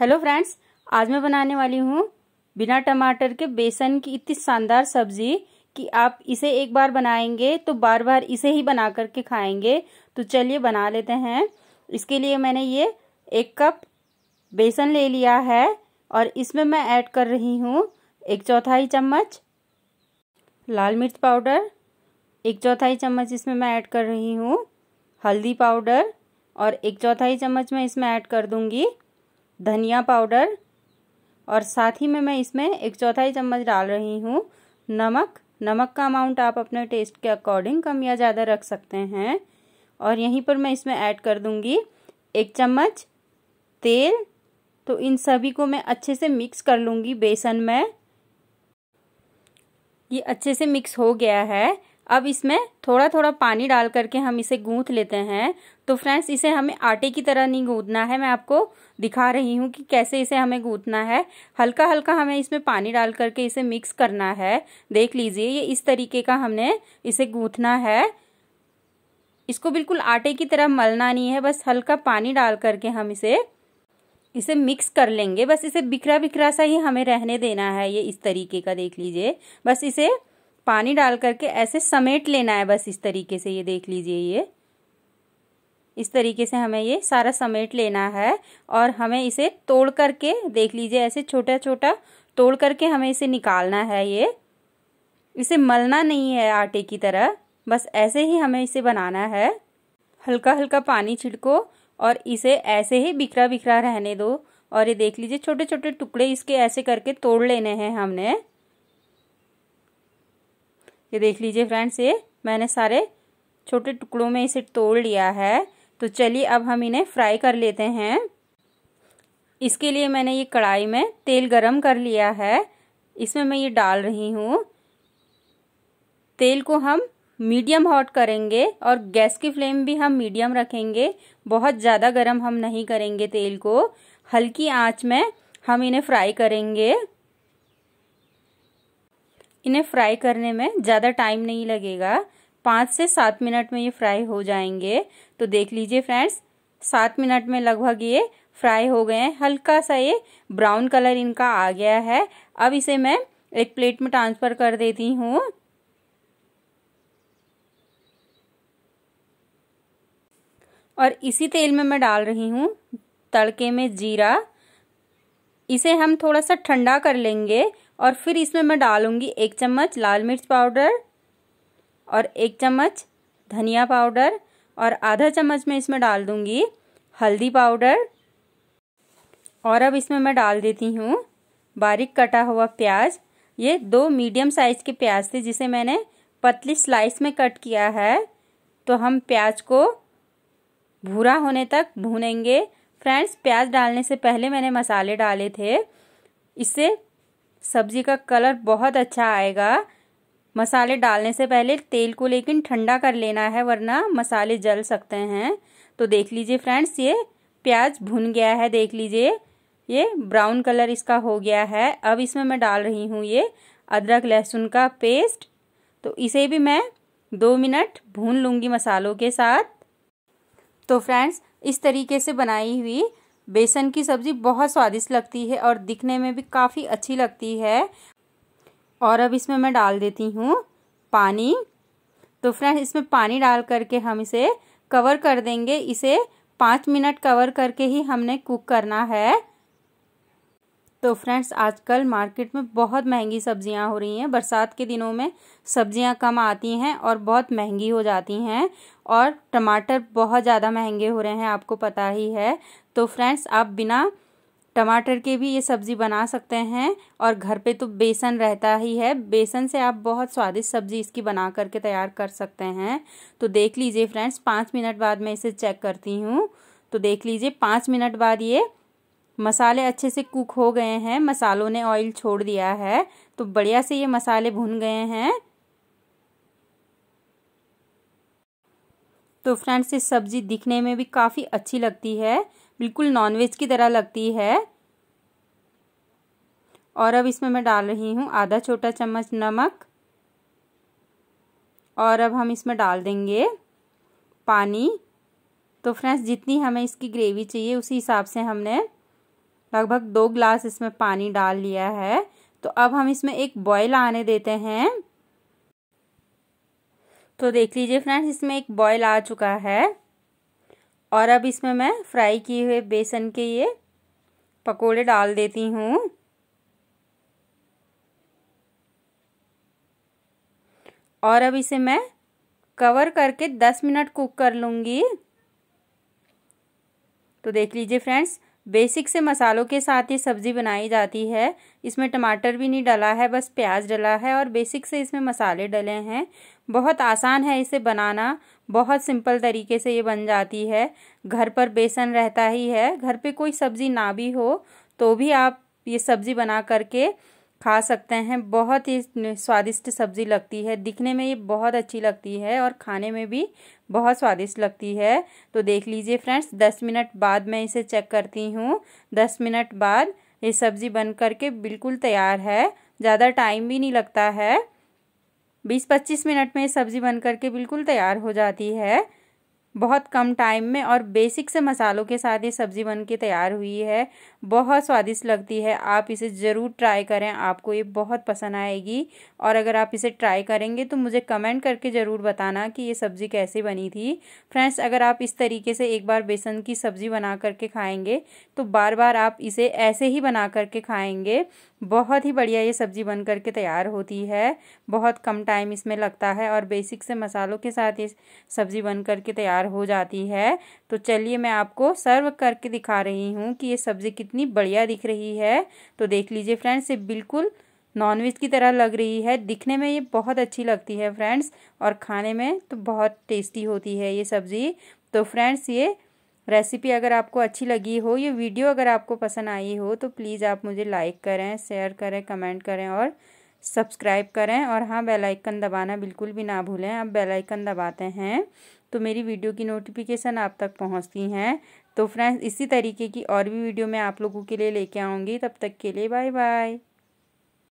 hello friends आज मैं बनाने वाली हूँ बिना टमाटर के बेसन की इतनी शानदार सब्जी कि आप इसे एक बार बनाएंगे तो बार बार इसे ही बना करके खाएंगे तो चलिए बना लेते हैं इसके लिए मैंने ये एक कप बेसन ले लिया है और इसमें मैं ऐड कर रही हूँ एक चौथाई चम्मच लाल मिर्च पाउडर एक चौथाई चम्मच इसमें मैं ऐड कर रही हूँ हल्दी पाउडर और एक चौथाई चम्मच मैं इसमें ऐड कर दूँगी धनिया पाउडर और साथ ही में मैं इसमें एक चौथाई चम्मच डाल रही हूँ नमक नमक का अमाउंट आप अपने टेस्ट के अकॉर्डिंग कम या ज़्यादा रख सकते हैं और यहीं पर मैं इसमें ऐड कर दूँगी एक चम्मच तेल तो इन सभी को मैं अच्छे से मिक्स कर लूँगी बेसन में ये अच्छे से मिक्स हो गया है अब इसमें थोड़ा थोड़ा पानी डाल करके हम इसे गूंथ लेते हैं तो फ्रेंड्स इसे हमें आटे की तरह नहीं गूंथना है मैं आपको दिखा रही हूँ कि कैसे इसे हमें गूंथना है हल्का हल्का हमें इसमें पानी डाल करके इसे मिक्स करना है देख लीजिए ये इस तरीके का हमने इसे गूंथना है इसको बिल्कुल आटे की तरह मलना नहीं है बस हल्का पानी डाल करके हम इसे इसे मिक्स कर लेंगे बस इसे बिखरा बिखरा सा ही हमें रहने देना है ये इस तरीके का देख लीजिए बस इसे पानी डाल करके ऐसे समेट लेना है बस इस तरीके से ये देख लीजिए ये इस तरीके से हमें ये सारा समेट लेना है और हमें इसे तोड़ करके देख लीजिए ऐसे छोटा छोटा तोड़ करके हमें इसे निकालना है ये इसे मलना नहीं है आटे की तरह बस ऐसे ही हमें इसे बनाना है हल्का हल्का पानी छिड़को और इसे ऐसे ही बिखरा बिखरा रहने दो और ये देख लीजिए छोटे छोटे टुकड़े इसके ऐसे करके तोड़ लेने हैं हमने ये देख लीजिए फ्रेंड्स ये मैंने सारे छोटे टुकड़ों में इसे तोड़ लिया है तो चलिए अब हम इन्हें फ्राई कर लेते हैं इसके लिए मैंने ये कढ़ाई में तेल गरम कर लिया है इसमें मैं ये डाल रही हूँ तेल को हम मीडियम हॉट करेंगे और गैस की फ्लेम भी हम मीडियम रखेंगे बहुत ज़्यादा गर्म हम नहीं करेंगे तेल को हल्की आंच में हम इन्हें फ्राई करेंगे इन्हें फ्राई करने में ज़्यादा टाइम नहीं लगेगा पाँच से सात मिनट में ये फ्राई हो जाएंगे तो देख लीजिए फ्रेंड्स सात मिनट में लगभग ये फ्राई हो गए हैं हल्का सा ये ब्राउन कलर इनका आ गया है अब इसे मैं एक प्लेट में ट्रांसफ़र कर देती हूँ और इसी तेल में मैं डाल रही हूँ तड़के में जीरा इसे हम थोड़ा सा ठंडा कर लेंगे और फिर इसमें मैं डालूँगी एक चम्मच लाल मिर्च पाउडर और एक चम्मच धनिया पाउडर और आधा चम्मच मैं इसमें डाल दूँगी हल्दी पाउडर और अब इसमें मैं डाल देती हूँ बारीक कटा हुआ प्याज ये दो मीडियम साइज के प्याज थे जिसे मैंने पतली स्लाइस में कट किया है तो हम प्याज को भूरा होने तक भूनेंगे फ्रेंड्स प्याज डालने से पहले मैंने मसाले डाले थे इससे सब्जी का कलर बहुत अच्छा आएगा मसाले डालने से पहले तेल को लेकिन ठंडा कर लेना है वरना मसाले जल सकते हैं तो देख लीजिए फ्रेंड्स ये प्याज भुन गया है देख लीजिए ये ब्राउन कलर इसका हो गया है अब इसमें मैं डाल रही हूँ ये अदरक लहसुन का पेस्ट तो इसे भी मैं दो मिनट भून लूँगी मसालों के साथ तो फ्रेंड्स इस तरीके से बनाई हुई बेसन की सब्ज़ी बहुत स्वादिष्ट लगती है और दिखने में भी काफ़ी अच्छी लगती है और अब इसमें मैं डाल देती हूँ पानी तो फ्रेंड्स इसमें पानी डाल करके हम इसे कवर कर देंगे इसे पाँच मिनट कवर करके ही हमने कुक करना है तो फ्रेंड्स आजकल मार्केट में बहुत महंगी सब्जियां हो रही हैं बरसात के दिनों में सब्जियां कम आती हैं और बहुत महंगी हो जाती हैं और टमाटर बहुत ज़्यादा महंगे हो रहे हैं आपको पता ही है तो फ्रेंड्स आप बिना टमाटर के भी ये सब्ज़ी बना सकते हैं और घर पे तो बेसन रहता ही है बेसन से आप बहुत स्वादिष्ट सब्ज़ी इसकी बना करके तैयार कर सकते हैं तो देख लीजिए फ्रेंड्स पाँच मिनट बाद मैं इसे चेक करती हूँ तो देख लीजिए पाँच मिनट बाद ये मसाले अच्छे से कुक हो गए हैं मसालों ने ऑयल छोड़ दिया है तो बढ़िया से ये मसाले भुन गए हैं तो फ्रेंड्स ये सब्ज़ी दिखने में भी काफ़ी अच्छी लगती है बिल्कुल नॉनवेज की तरह लगती है और अब इसमें मैं डाल रही हूँ आधा छोटा चम्मच नमक और अब हम इसमें डाल देंगे पानी तो फ्रेंड्स जितनी हमें इसकी ग्रेवी चाहिए उसी हिसाब से हमने लगभग दो ग्लास इसमें पानी डाल लिया है तो अब हम इसमें एक बॉयल आने देते हैं तो देख लीजिए फ्रेंड्स इसमें एक बॉयल आ चुका है और अब इसमें मैं फ्राई किए हुए बेसन के ये पकोड़े डाल देती हूँ और अब इसे मैं कवर करके दस मिनट कुक कर लूँगी तो देख लीजिए फ्रेंड्स बेसिक से मसालों के साथ ये सब्ज़ी बनाई जाती है इसमें टमाटर भी नहीं डला है बस प्याज डला है और बेसिक से इसमें मसाले डले हैं बहुत आसान है इसे बनाना बहुत सिंपल तरीके से ये बन जाती है घर पर बेसन रहता ही है घर पे कोई सब्ज़ी ना भी हो तो भी आप ये सब्ज़ी बना करके खा सकते हैं बहुत ही स्वादिष्ट सब्ज़ी लगती है दिखने में ये बहुत अच्छी लगती है और खाने में भी बहुत स्वादिष्ट लगती है तो देख लीजिए फ्रेंड्स दस मिनट बाद मैं इसे चेक करती हूँ दस मिनट बाद ये सब्ज़ी बन करके बिल्कुल तैयार है ज़्यादा टाइम भी नहीं लगता है 20-25 मिनट में सब्ज़ी बन करके बिल्कुल तैयार हो जाती है बहुत कम टाइम में और बेसिक से मसालों के साथ ये सब्ज़ी बन के तैयार हुई है बहुत स्वादिष्ट लगती है आप इसे ज़रूर ट्राई करें आपको ये बहुत पसंद आएगी और अगर आप इसे ट्राई करेंगे तो मुझे कमेंट करके ज़रूर बताना कि ये सब्ज़ी कैसे बनी थी फ्रेंड्स अगर आप इस तरीके से एक बार बेसन की सब्ज़ी बना करके खाएंगे तो बार बार आप इसे ऐसे ही बना करके खाएंगे बहुत ही बढ़िया ये सब्ज़ी बन करके तैयार होती है बहुत कम टाइम इसमें लगता है और बेसिक से मसालों के साथ ये सब्ज़ी बन करके तैयार हो जाती है तो चलिए मैं आपको सर्व करके दिखा रही हूँ कि ये सब्ज़ी कितनी कितनी बढ़िया दिख रही है तो देख लीजिए फ्रेंड्स ये बिल्कुल नॉनवेज की तरह लग रही है दिखने में ये बहुत अच्छी लगती है फ्रेंड्स और खाने में तो बहुत टेस्टी होती है ये सब्ज़ी तो फ्रेंड्स ये रेसिपी अगर आपको अच्छी लगी हो ये वीडियो अगर आपको पसंद आई हो तो प्लीज़ आप मुझे लाइक करें शेयर करें कमेंट करें और सब्सक्राइब करें और हाँ बेल आइकन दबाना बिल्कुल भी ना भूलें आप बेल आइकन दबाते हैं तो मेरी वीडियो की नोटिफिकेशन आप तक पहुंचती हैं तो फ्रेंड्स इसी तरीके की और भी वीडियो मैं आप लोगों के लिए लेके आऊँगी तब तक के लिए बाय बाय